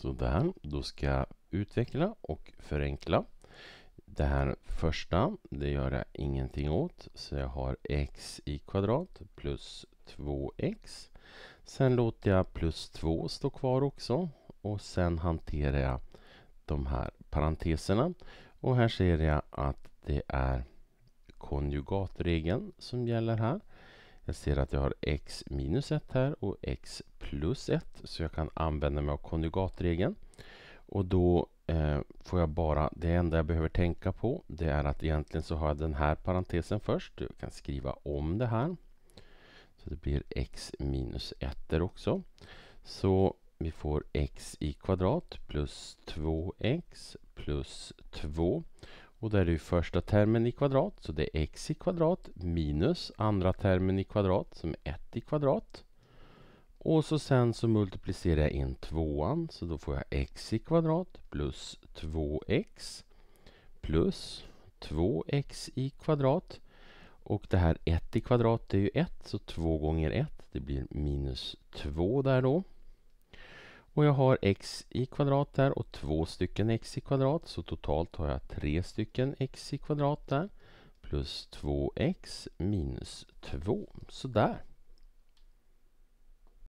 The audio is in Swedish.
Sådär, då ska jag utveckla och förenkla. Det här första, det gör jag ingenting åt. Så jag har x i kvadrat plus 2x. Sen låter jag plus 2 stå kvar också. Och sen hanterar jag de här parenteserna. Och här ser jag att det är konjugatregeln som gäller här. Jag ser att jag har x minus 1 här och x plus 1 så jag kan använda mig av konjugatregeln. Och då eh, får jag bara, det enda jag behöver tänka på det är att egentligen så har jag den här parentesen först. Jag kan skriva om det här. Så det blir x minus 1 där också. Så vi får x i kvadrat plus 2x plus 2. Och där är det första termen i kvadrat, så det är x i kvadrat minus andra termen i kvadrat som är 1 i kvadrat. Och så sen så multiplicerar jag in tvåan så då får jag x i kvadrat plus 2x plus 2x i kvadrat. Och det här 1 i kvadrat är ju 1 så 2 gånger 1 det blir minus 2 där då. Och jag har x i kvadrat där och två stycken x i kvadrat så totalt har jag tre stycken x i kvadrat där plus 2x minus 2. Sådär.